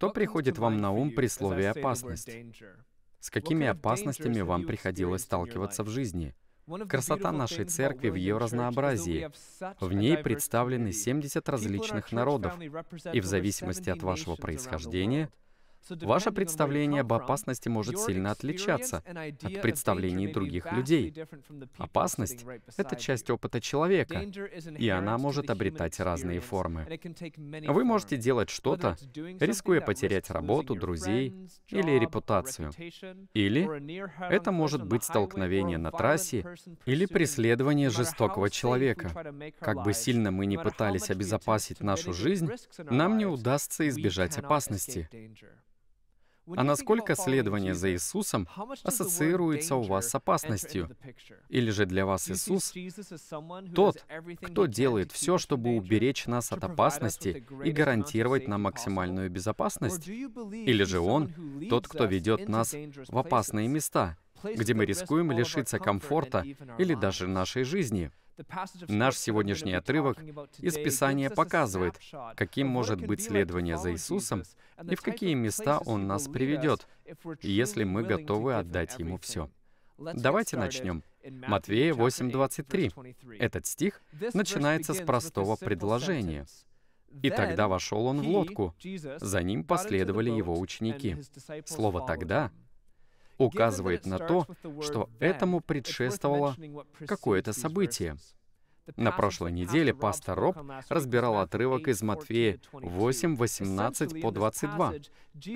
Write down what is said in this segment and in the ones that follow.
Что приходит вам на ум при слове «опасность»? С какими опасностями вам приходилось сталкиваться в жизни? Красота нашей церкви в ее разнообразии. В ней представлены 70 различных народов, и в зависимости от вашего происхождения — Ваше представление об опасности может сильно отличаться от представлений других людей. Опасность — это часть опыта человека, и она может обретать разные формы. Вы можете делать что-то, рискуя потерять работу, друзей или репутацию. Или это может быть столкновение на трассе или преследование жестокого человека. Как бы сильно мы ни пытались обезопасить нашу жизнь, нам не удастся избежать опасности. А насколько следование за Иисусом ассоциируется у вас с опасностью? Или же для вас Иисус тот, кто делает все, чтобы уберечь нас от опасности и гарантировать нам максимальную безопасность? Или же Он тот, кто ведет нас в опасные места, где мы рискуем лишиться комфорта или даже нашей жизни? Наш сегодняшний отрывок из Писания показывает, каким может быть следование за Иисусом и в какие места Он нас приведет, если мы готовы отдать Ему все. Давайте начнем. Матвея 8:23. Этот стих начинается с простого предложения. И тогда вошел он в лодку. За ним последовали его ученики. Слово «тогда» указывает на то, что этому предшествовало какое-то событие. На прошлой неделе пастор Роб разбирал отрывок из Матфея 8, 18 по 22.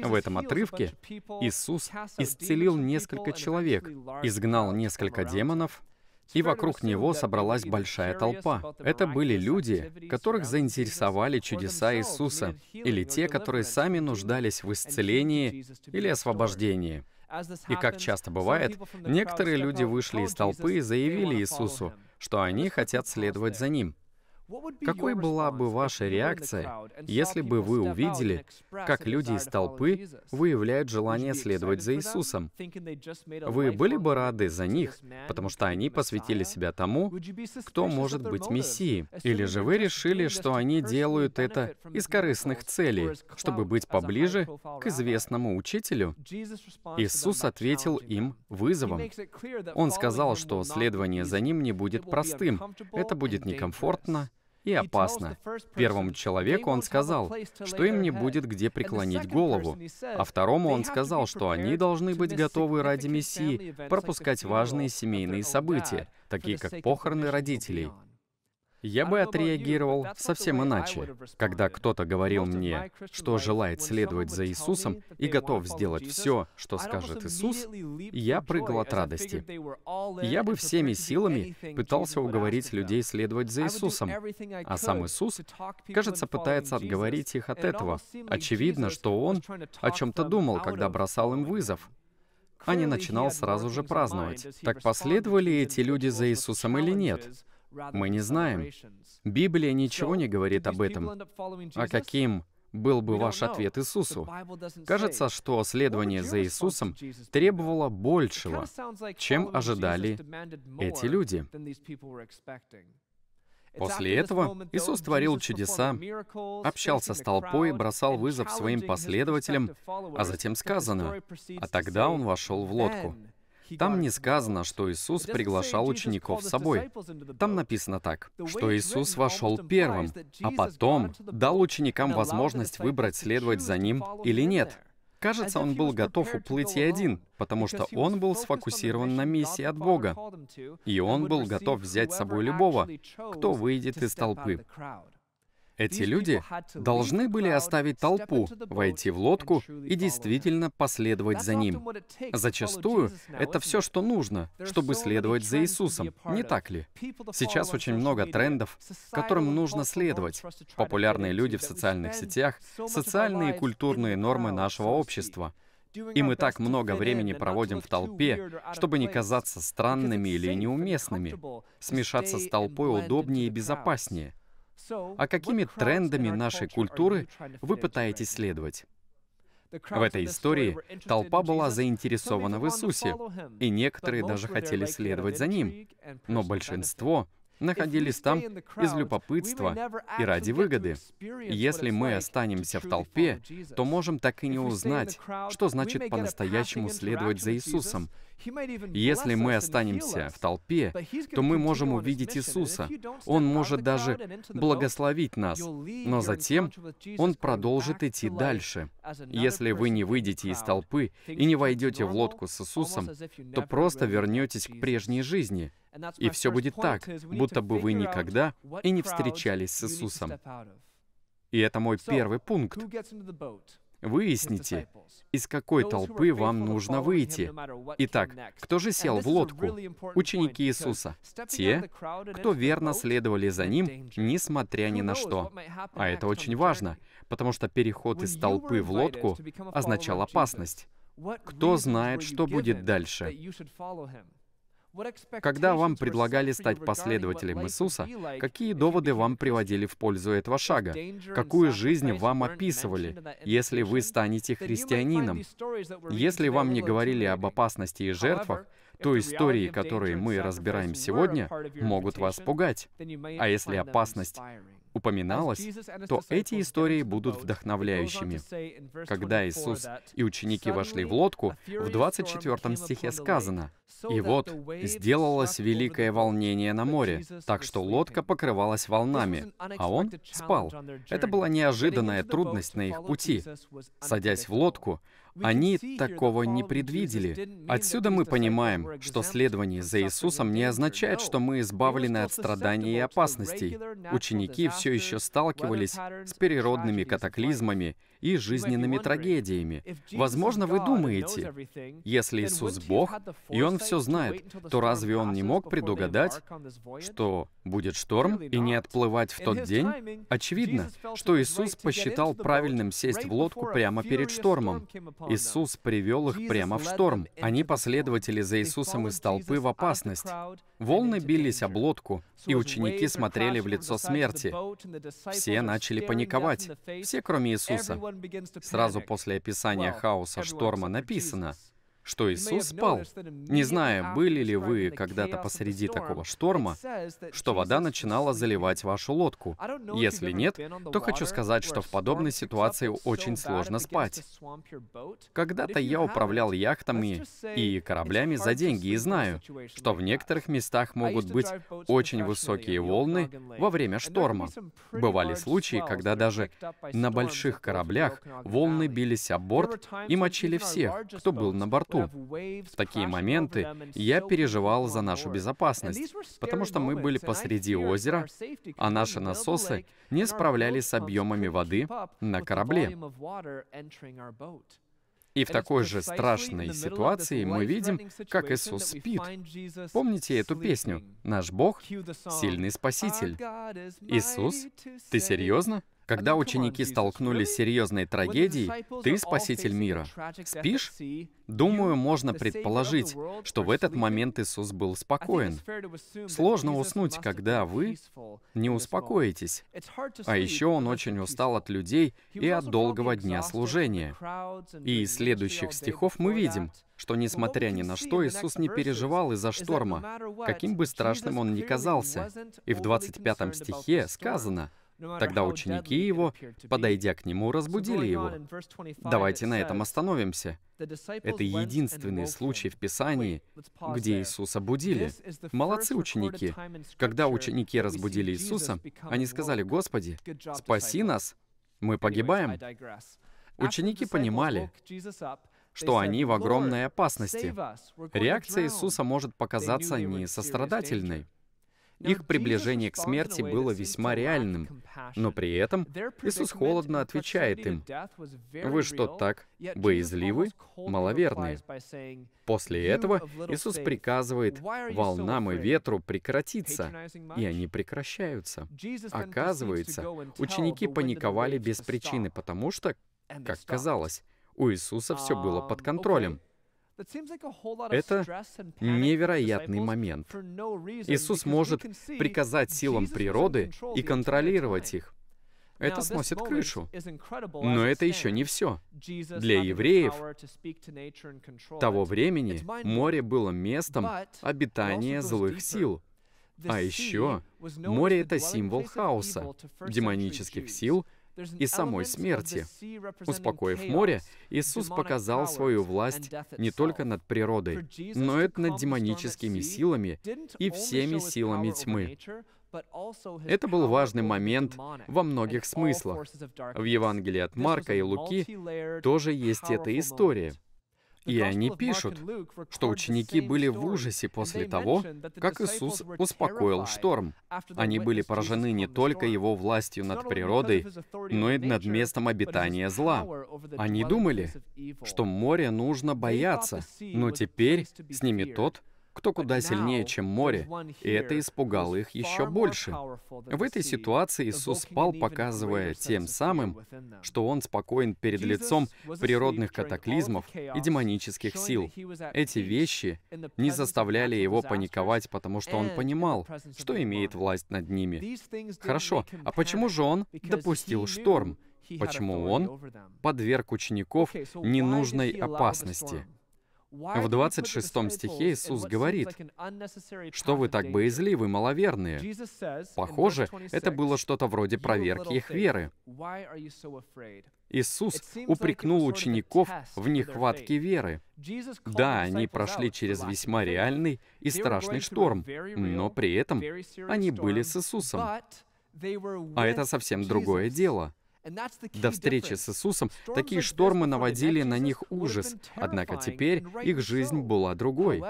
В этом отрывке Иисус исцелил несколько человек, изгнал несколько демонов, и вокруг него собралась большая толпа. Это были люди, которых заинтересовали чудеса Иисуса, или те, которые сами нуждались в исцелении или освобождении. И как часто бывает, некоторые люди вышли из толпы и заявили Иисусу, что они хотят следовать за Ним. Какой была бы ваша реакция, если бы вы увидели, как люди из толпы выявляют желание следовать за Иисусом? Вы были бы рады за них, потому что они посвятили себя тому, кто может быть Мессией? Или же вы решили, что они делают это из корыстных целей, чтобы быть поближе к известному учителю? Иисус ответил им вызовом. Он сказал, что следование за ним не будет простым, это будет некомфортно, и опасно. Первому человеку он сказал, что им не будет где преклонить голову, а второму он сказал, что они должны быть готовы ради Мессии пропускать важные семейные события, такие как похороны родителей, я бы отреагировал совсем иначе, когда кто-то говорил мне, что желает следовать за Иисусом и готов сделать все, что скажет Иисус, я прыгал от радости. Я бы всеми силами пытался уговорить людей следовать за Иисусом, а сам Иисус, кажется, пытается отговорить их от этого. Очевидно, что он о чем-то думал, когда бросал им вызов, а не начинал сразу же праздновать. Так последовали эти люди за Иисусом или нет? Мы не знаем. Библия ничего не говорит об этом. А каким был бы ваш ответ Иисусу? Кажется, что следование за Иисусом требовало большего, чем ожидали эти люди. После этого Иисус творил чудеса, общался с толпой, бросал вызов своим последователям, а затем сказано, а тогда он вошел в лодку. Там не сказано, что Иисус приглашал учеников с собой. Там написано так, что Иисус вошел первым, а потом дал ученикам возможность выбрать, следовать за ним или нет. Кажется, он был готов уплыть и один, потому что он был сфокусирован на миссии от Бога, и он был готов взять с собой любого, кто выйдет из толпы. Эти люди должны были оставить толпу, войти в лодку и действительно последовать за ним. Зачастую это все, что нужно, чтобы следовать за Иисусом, не так ли? Сейчас очень много трендов, которым нужно следовать. Популярные люди в социальных сетях, социальные и культурные нормы нашего общества. И мы так много времени проводим в толпе, чтобы не казаться странными или неуместными. Смешаться с толпой удобнее и безопаснее — а какими трендами нашей культуры вы пытаетесь следовать? В этой истории толпа была заинтересована в Иисусе, и некоторые даже хотели следовать за ним, но большинство находились там из любопытства и ради выгоды. Если мы останемся в толпе, то можем так и не узнать, что значит по-настоящему следовать за Иисусом. Если мы останемся в толпе, то мы можем увидеть Иисуса. Он может даже благословить нас, но затем Он продолжит идти дальше. Если вы не выйдете из толпы и не войдете в лодку с Иисусом, то просто вернетесь к прежней жизни — и все будет так, будто бы вы никогда и не встречались с Иисусом. И это мой первый пункт. Выясните, из какой толпы вам нужно выйти. Итак, кто же сел в лодку? Ученики Иисуса. Те, кто верно следовали за Ним, несмотря ни на что. А это очень важно, потому что переход из толпы в лодку означал опасность. Кто знает, что будет дальше? Когда вам предлагали стать последователем Иисуса, какие доводы вам приводили в пользу этого шага? Какую жизнь вам описывали, если вы станете христианином? Если вам не говорили об опасности и жертвах, то истории, которые мы разбираем сегодня, могут вас пугать. А если опасность упоминалось, то эти истории будут вдохновляющими. Когда Иисус и ученики вошли в лодку, в 24 стихе сказано, «И вот сделалось великое волнение на море, так что лодка покрывалась волнами, а он спал». Это была неожиданная трудность на их пути. Садясь в лодку, они такого не предвидели. Отсюда мы понимаем, что следование за Иисусом не означает, что мы избавлены от страданий и опасностей. Ученики все еще сталкивались с природными катаклизмами и жизненными трагедиями. Возможно, вы думаете, если Иисус Бог, и Он все знает, то разве Он не мог предугадать, что будет шторм, и не отплывать в тот день? Очевидно, что Иисус посчитал правильным сесть в лодку прямо перед штормом. Иисус привел их прямо в шторм. Они, последователи за Иисусом из толпы, в опасность. Волны бились об лодку, и ученики смотрели в лицо смерти. Все начали паниковать, все кроме Иисуса. Сразу после описания хаоса шторма написано — что Иисус спал. Не знаю. были ли вы когда-то посреди такого шторма, что вода начинала заливать вашу лодку. Если нет, то хочу сказать, что в подобной ситуации очень сложно спать. Когда-то я управлял яхтами и кораблями за деньги и знаю, что в некоторых местах могут быть очень высокие волны во время шторма. Бывали случаи, когда даже на больших кораблях волны бились о борт и мочили всех, кто был на борту борту. В такие моменты я переживал за нашу безопасность, потому что мы были посреди озера, а наши насосы не справлялись с объемами воды на корабле. И в такой же страшной ситуации мы видим, как Иисус спит. Помните эту песню? Наш Бог — сильный Спаситель. Иисус? Ты серьезно? Когда ученики столкнулись с серьезной трагедией, ты спаситель мира. Спишь? Думаю, можно предположить, что в этот момент Иисус был спокоен. Сложно уснуть, когда вы не успокоитесь. А еще он очень устал от людей и от долгого дня служения. И из следующих стихов мы видим, что несмотря ни на что, Иисус не переживал из-за шторма, каким бы страшным он ни казался. И в 25 стихе сказано — Тогда ученики его, подойдя к нему, разбудили его. Давайте на этом остановимся. Это единственный случай в Писании, где Иисуса будили. Молодцы ученики. Когда ученики разбудили Иисуса, они сказали, «Господи, спаси нас, мы погибаем». Ученики понимали, что они в огромной опасности. Реакция Иисуса может показаться не сострадательной. Их приближение к смерти было весьма реальным, но при этом Иисус холодно отвечает им, «Вы что, так боязливы? Маловерные». После этого Иисус приказывает волнам и ветру прекратиться, и они прекращаются. Оказывается, ученики паниковали без причины, потому что, как казалось, у Иисуса все было под um, контролем. Это невероятный момент. Иисус может приказать силам природы и контролировать их. Это сносит крышу. Но это еще не все. Для евреев того времени море было местом обитания злых сил. А еще море — это символ хаоса, демонических сил — и самой смерти. успокоив море, Иисус показал свою власть не только над природой, но и над демоническими силами и всеми силами тьмы. Это был важный момент во многих смыслах. В Евангелии от Марка и Луки тоже есть эта история — и они пишут, что ученики были в ужасе после того, как Иисус успокоил шторм. Они были поражены не только его властью над природой, но и над местом обитания зла. Они думали, что море нужно бояться, но теперь с ними тот, кто куда сильнее, чем море, и это испугало их еще больше. В этой ситуации Иисус спал, показывая тем самым, что Он спокоен перед лицом природных катаклизмов и демонических сил. Эти вещи не заставляли Его паниковать, потому что Он понимал, что имеет власть над ними. Хорошо, а почему же Он допустил шторм? Почему Он подверг учеников ненужной опасности? В 26 стихе Иисус говорит, «Что вы так боязливы, маловерные?» Похоже, это было что-то вроде проверки их веры. Иисус упрекнул учеников в нехватке веры. Да, они прошли через весьма реальный и страшный шторм, но при этом они были с Иисусом. А это совсем другое дело. До встречи с Иисусом такие штормы наводили на них ужас, однако теперь их жизнь была другой.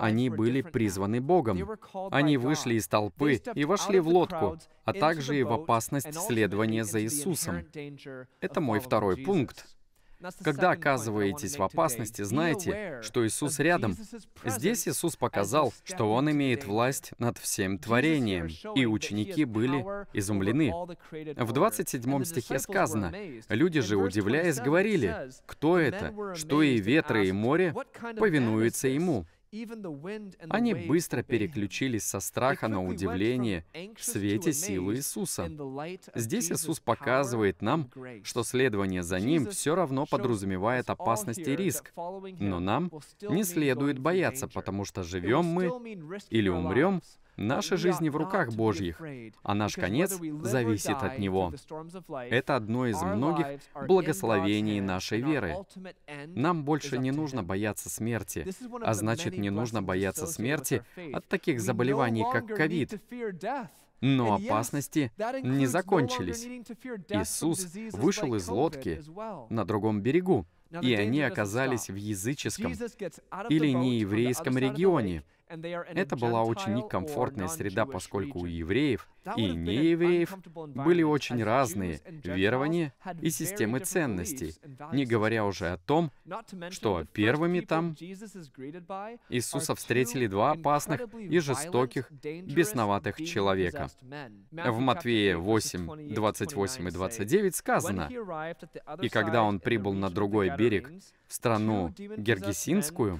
Они были призваны Богом. Они вышли из толпы и вошли в лодку, а также и в опасность следования за Иисусом. Это мой второй пункт. Когда оказываетесь в опасности, знайте, что Иисус рядом. Здесь Иисус показал, что Он имеет власть над всем творением, и ученики были изумлены. В 27 стихе сказано, «Люди же, удивляясь, говорили, кто это, что и ветры, и море повинуются Ему». Они быстро переключились со страха на удивление в свете силы Иисуса. Здесь Иисус показывает нам, что следование за Ним все равно подразумевает опасность и риск, но нам не следует бояться, потому что живем мы или умрем, Наша жизнь в руках Божьих, а наш конец зависит от Него. Это одно из многих благословений нашей веры. Нам больше не нужно бояться смерти, а значит, не нужно бояться смерти от таких заболеваний, как ковид. Но опасности не закончились. Иисус вышел из лодки на другом берегу, и они оказались в языческом или нееврейском регионе, это была очень некомфортная среда, поскольку у евреев и неевреев были очень разные верования и системы ценностей, не говоря уже о том, что первыми там Иисуса встретили два опасных и жестоких, бесноватых человека. В Матвея 8, 28 и 29 сказано, «И когда он прибыл на другой берег, в страну Гергесинскую,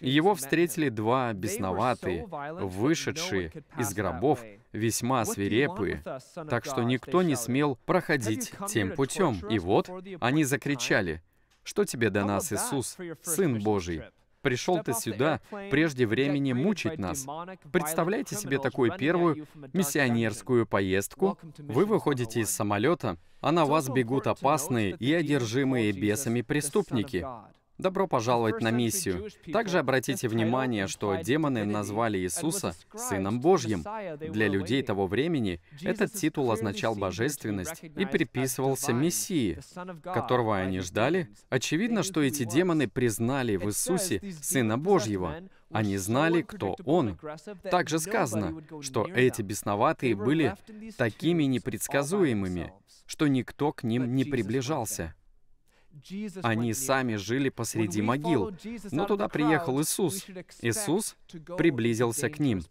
его встретили два бесноватых бесноватые, вышедшие из гробов, весьма свирепые, так что никто не смел проходить тем путем. И вот они закричали, «Что тебе до нас, Иисус, Сын Божий? Пришел ты сюда прежде времени мучить нас. Представляете себе такую первую миссионерскую поездку? Вы выходите из самолета, а на вас бегут опасные и одержимые бесами преступники. Добро пожаловать на миссию. Также обратите внимание, что демоны назвали Иисуса Сыном Божьим. Для людей того времени этот титул означал божественность и приписывался Мессии, которого они ждали. Очевидно, что эти демоны признали в Иисусе Сына Божьего. Они знали, кто Он. Также сказано, что эти бесноватые были такими непредсказуемыми, что никто к ним не приближался. Они сами жили посреди могил, но туда приехал Иисус. Иисус приблизился к ним.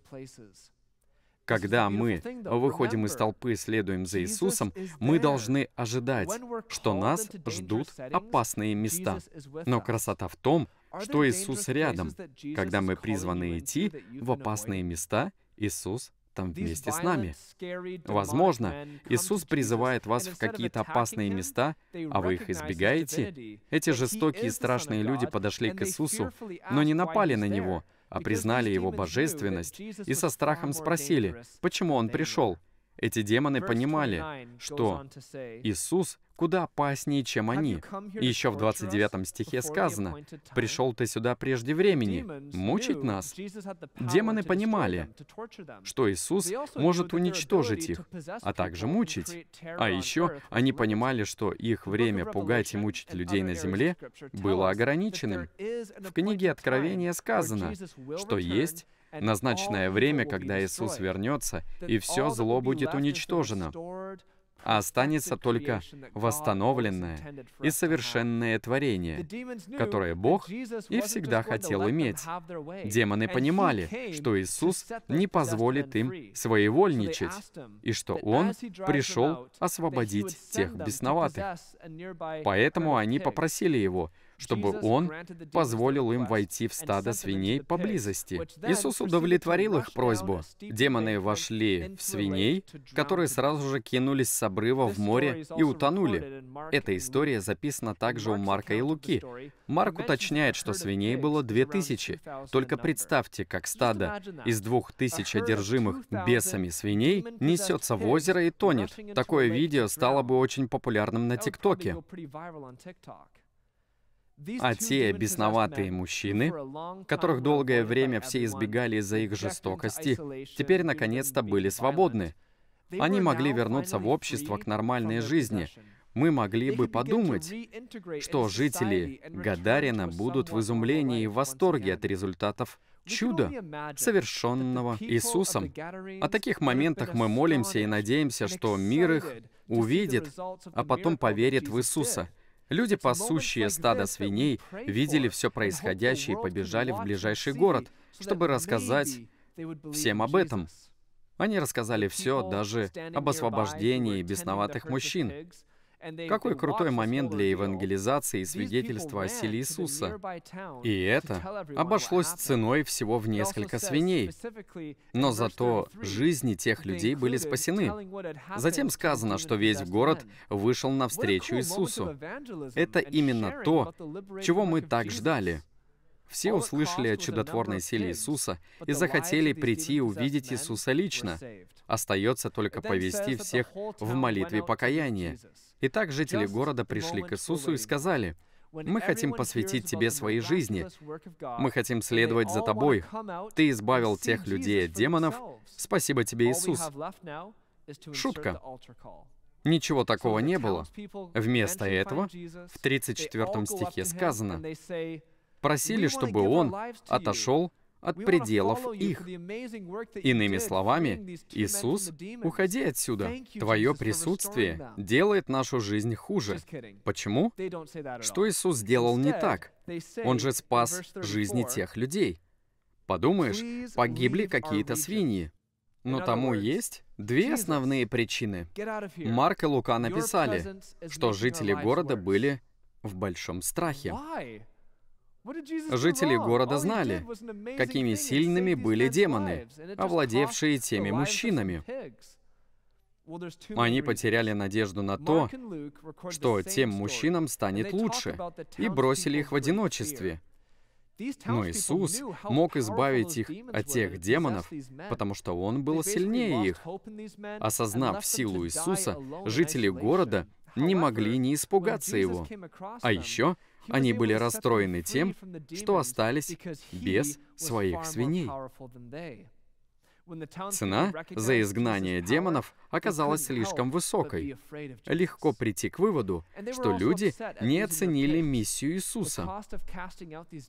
Когда мы выходим из толпы и следуем за Иисусом, мы должны ожидать, что нас ждут опасные места. Но красота в том, что Иисус рядом. Когда мы призваны идти в опасные места, Иисус там вместе с нами. Возможно, Иисус призывает вас в какие-то опасные места, а вы их избегаете. Эти жестокие и страшные люди подошли к Иисусу, но не напали на Него, а признали Его божественность и со страхом спросили, почему Он пришел. Эти демоны понимали, что Иисус куда опаснее, чем они. И еще в 29 стихе сказано, «Пришел ты сюда прежде времени, мучить нас». Демоны а а понимали, что Иисус может уничтожить их, а также мучить. А еще они понимали, что их время пугать и мучить людей на земле было ограниченным. В книге Откровения сказано, что есть назначенное время, когда Иисус вернется, и все зло будет уничтожено, а останется только восстановленное и совершенное творение, которое Бог и всегда хотел иметь. Демоны понимали, что Иисус не позволит им своевольничать, и что Он пришел освободить тех бесноватых. Поэтому они попросили Его — чтобы Он позволил им войти в стадо свиней поблизости. Иисус удовлетворил их просьбу. Демоны вошли в свиней, которые сразу же кинулись с обрыва в море и утонули. Эта история записана также у Марка и Луки. Марк уточняет, что свиней было две тысячи. Только представьте, как стадо из двух тысяч одержимых бесами свиней несется в озеро и тонет. Такое видео стало бы очень популярным на ТикТоке а те бесноватые мужчины, которых долгое время все избегали из-за их жестокости, теперь наконец-то были свободны. Они могли вернуться в общество к нормальной жизни. Мы могли бы подумать, что жители Гадарина будут в изумлении и в восторге от результатов чуда, совершенного Иисусом. О таких моментах мы молимся и надеемся, что мир их увидит, а потом поверит в Иисуса — Люди, пасущие стадо свиней, видели все происходящее и побежали в ближайший город, чтобы рассказать всем об этом. Они рассказали все, даже об освобождении бесноватых мужчин. Какой крутой момент для евангелизации и свидетельства о силе Иисуса. И это обошлось ценой всего в несколько свиней. Но зато жизни тех людей были спасены. Затем сказано, что весь город вышел навстречу Иисусу. Это именно то, чего мы так ждали. Все услышали о чудотворной силе Иисуса и захотели прийти и увидеть Иисуса лично. Остается только повести всех в молитве покаяния. Итак, жители города пришли к Иисусу и сказали, мы хотим посвятить Тебе свои жизни. Мы хотим следовать за Тобой. Ты избавил тех людей от демонов. Спасибо Тебе, Иисус. Шутка. Ничего такого не было. Вместо этого в 34 стихе сказано, просили, чтобы он отошел от пределов их. Иными словами, Иисус, уходи отсюда. Твое присутствие делает нашу жизнь хуже. Почему? Что Иисус сделал не так? Он же спас жизни тех людей. Подумаешь, погибли какие-то свиньи. Но тому есть две основные причины. Марк и Лука написали, что жители города были в большом страхе. Жители города знали, какими сильными были демоны, овладевшие теми мужчинами. Они потеряли надежду на то, что тем мужчинам станет лучше, и бросили их в одиночестве. Но Иисус мог избавить их от тех демонов, потому что Он был сильнее их. Осознав силу Иисуса, жители города не могли не испугаться Его. А еще они были расстроены тем, что остались без своих свиней. Цена за изгнание демонов оказалась слишком высокой. Легко прийти к выводу, что люди не оценили миссию Иисуса.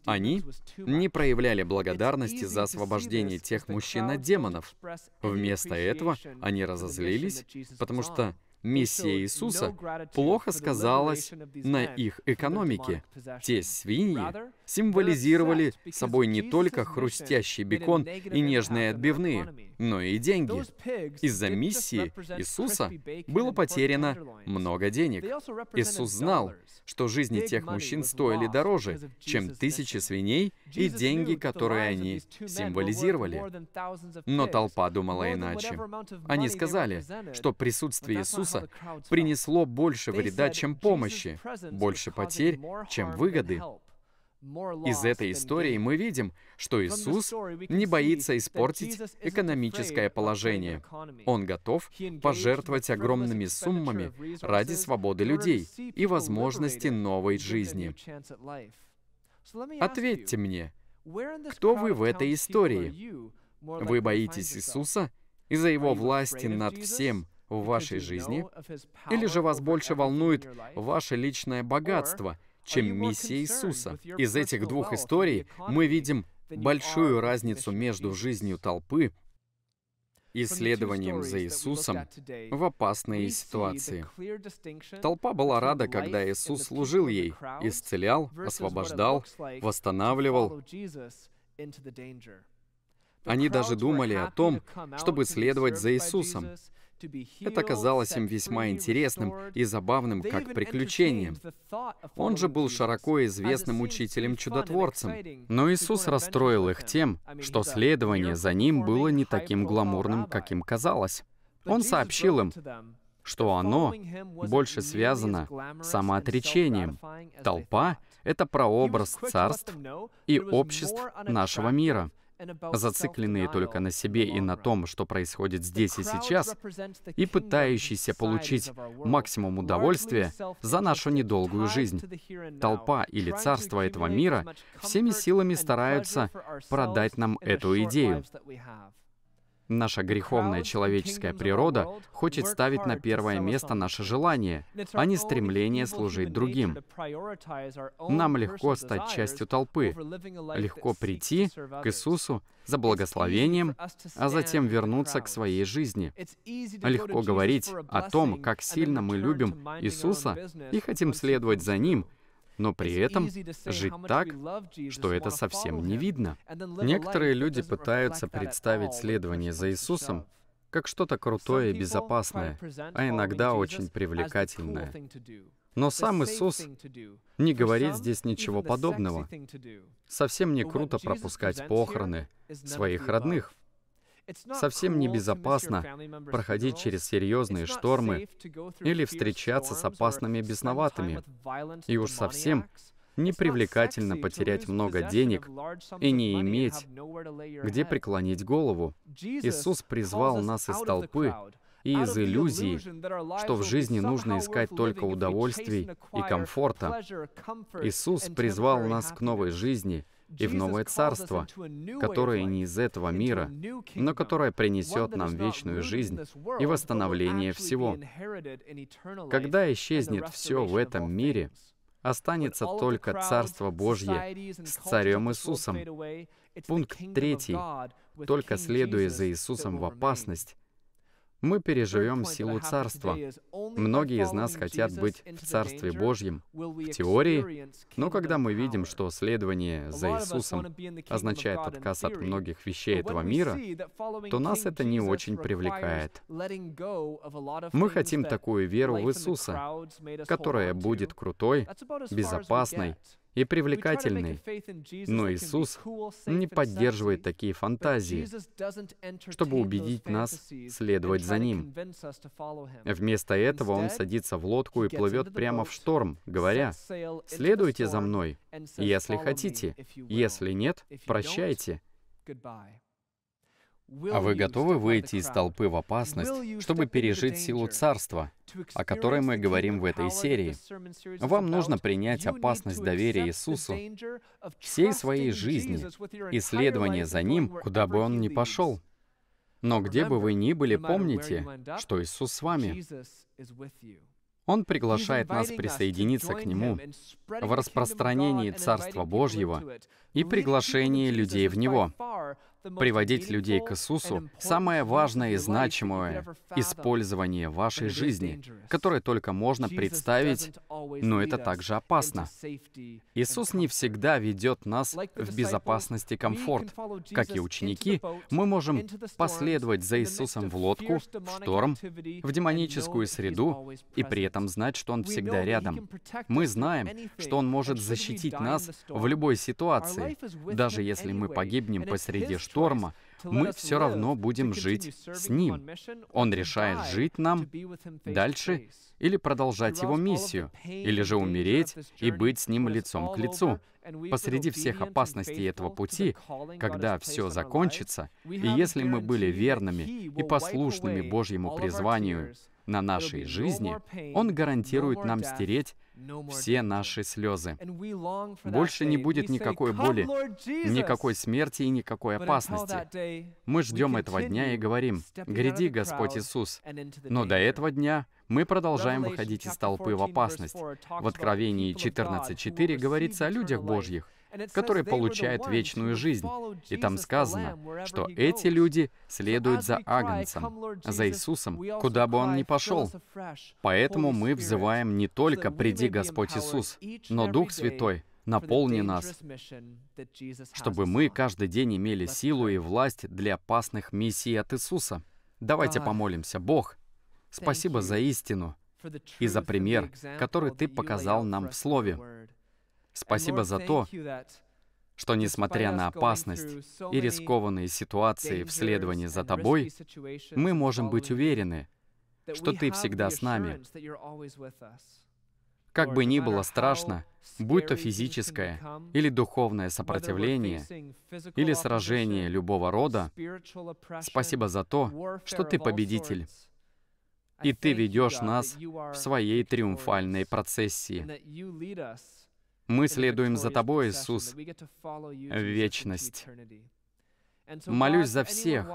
Они не проявляли благодарности за освобождение тех мужчин от демонов. Вместо этого они разозлились, потому что Миссия Иисуса плохо сказалась на их экономике. Те свиньи символизировали собой не только хрустящий бекон и нежные отбивные, но и деньги. Из-за миссии Иисуса было потеряно много денег. Иисус знал, что жизни тех мужчин стоили дороже, чем тысячи свиней и деньги, которые они символизировали. Но толпа думала иначе. Они сказали, что присутствие Иисуса хаоса принесло больше вреда, чем помощи, больше потерь, чем выгоды. Из этой истории мы видим, что Иисус не боится испортить экономическое положение. Он готов пожертвовать огромными суммами ради свободы людей и возможности новой жизни. Ответьте мне, кто вы в этой истории? Вы боитесь Иисуса из-за его власти над всем, в вашей жизни, или же вас больше волнует ваше личное богатство, чем миссия Иисуса. Из этих двух историй мы видим большую разницу между жизнью толпы исследованием за Иисусом в опасные ситуации. Толпа была рада, когда Иисус служил ей, исцелял, освобождал, восстанавливал. Они даже думали о том, чтобы следовать за Иисусом. Это казалось им весьма интересным и забавным, как приключением. Он же был широко известным учителем-чудотворцем. Но Иисус расстроил их тем, что следование за ним было не таким гламурным, каким казалось. Он сообщил им, что оно больше связано с самоотречением. Толпа — это прообраз царств и обществ нашего мира — зацикленные только на себе и на том, что происходит здесь и сейчас, и пытающиеся получить максимум удовольствия за нашу недолгую жизнь. Толпа или царство этого мира всеми силами стараются продать нам эту идею. Наша греховная человеческая природа хочет ставить на первое место наше желание, а не стремление служить другим. Нам легко стать частью толпы, легко прийти к Иисусу за благословением, а затем вернуться к своей жизни. Легко говорить о том, как сильно мы любим Иисуса и хотим следовать за Ним, но при этом жить так, что это совсем не видно. Некоторые люди пытаются представить следование за Иисусом как что-то крутое и безопасное, а иногда очень привлекательное. Но сам Иисус не говорит здесь ничего подобного. Совсем не круто пропускать похороны своих родных. Совсем небезопасно проходить через серьезные штормы или встречаться с опасными бесноватыми. И уж совсем непривлекательно потерять много денег и не иметь, где преклонить голову. Иисус призвал нас из толпы и из иллюзии, что в жизни нужно искать только удовольствий и комфорта. Иисус призвал нас к новой жизни — и в новое царство, которое не из этого мира, но которое принесет нам вечную жизнь и восстановление всего. Когда исчезнет все в этом мире, останется только Царство Божье с Царем Иисусом. Пункт третий. Только следуя за Иисусом в опасность, мы переживем силу Царства. Многие из нас хотят быть в Царстве Божьем в теории, но когда мы видим, что следование за Иисусом означает отказ от многих вещей этого мира, то нас это не очень привлекает. Мы хотим такую веру в Иисуса, которая будет крутой, безопасной, и привлекательной. Но Иисус не поддерживает такие фантазии, чтобы убедить нас следовать за Ним. Вместо этого Он садится в лодку и плывет прямо в шторм, говоря, «Следуйте за мной, если хотите, если нет, прощайте». А вы готовы выйти из толпы в опасность, чтобы пережить силу царства, о которой мы говорим в этой серии? Вам нужно принять опасность доверия Иисусу всей своей жизни, следование за Ним, куда бы Он ни пошел. Но где бы вы ни были, помните, что Иисус с вами. Он приглашает нас присоединиться к Нему в распространении Царства Божьего и приглашении людей в Него, приводить людей к Иисусу — самое важное и значимое использование вашей жизни, которое только можно представить, но это также опасно. Иисус не всегда ведет нас в безопасность и комфорт. Как и ученики, мы можем последовать за Иисусом в лодку, в шторм, в демоническую среду, и при этом знать, что Он всегда рядом. Мы знаем, что Он может защитить нас в любой ситуации, даже если мы погибнем посреди шторма шторма, мы все равно будем жить с Ним. Он решает жить нам дальше или продолжать Его миссию, или же умереть и быть с Ним лицом к лицу. Посреди всех опасностей этого пути, когда все закончится, и если мы были верными и послушными Божьему призванию на нашей жизни, Он гарантирует нам стереть все наши слезы. Больше не будет никакой боли, никакой смерти и никакой опасности. Мы ждем этого дня и говорим, «Гряди, Господь Иисус!» Но до этого дня мы продолжаем выходить из толпы в опасность. В Откровении 14.4 говорится о людях Божьих, который получает вечную жизнь. И там сказано, что эти люди следуют за Агнцем, за Иисусом, куда бы он ни пошел. Поэтому мы взываем не только «Приди, Господь Иисус», но Дух Святой, наполни нас, чтобы мы каждый день имели силу и власть для опасных миссий от Иисуса. Давайте помолимся. Бог, спасибо за истину и за пример, который Ты показал нам в Слове. Спасибо за то, что несмотря на опасность и рискованные ситуации в следовании за Тобой, мы можем быть уверены, что Ты всегда с нами. Как бы ни было страшно, будь то физическое или духовное сопротивление, или сражение любого рода, спасибо за то, что Ты победитель, и Ты ведешь нас в своей триумфальной процессии. Мы следуем за Тобой, Иисус, в вечность. Молюсь за всех,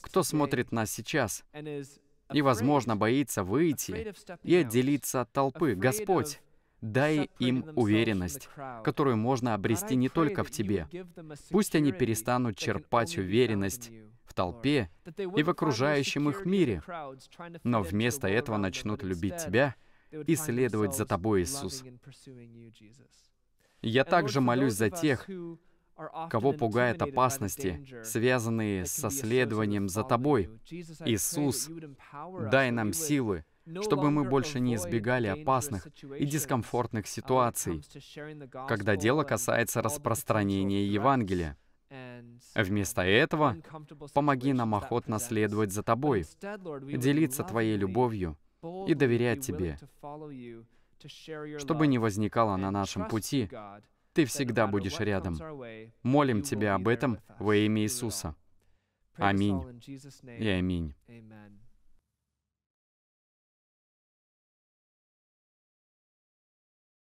кто смотрит нас сейчас и, возможно, боится выйти и отделиться от толпы. Господь, дай им уверенность, которую можно обрести не только в Тебе. Пусть они перестанут черпать уверенность в толпе и в окружающем их мире, но вместо этого начнут любить Тебя и следовать за Тобой, Иисус. Я также молюсь за тех, кого пугает опасности, связанные со следованием за Тобой. Иисус, дай нам силы, чтобы мы больше не избегали опасных и дискомфортных uh, ситуаций, когда дело касается распространения Евангелия. Вместо uh, этого помоги нам охотно следовать за Тобой, делиться Твоей любовью и доверять Тебе, чтобы не возникало на нашем пути, ты всегда будешь рядом. Молим Тебя об этом во имя Иисуса. Аминь и аминь.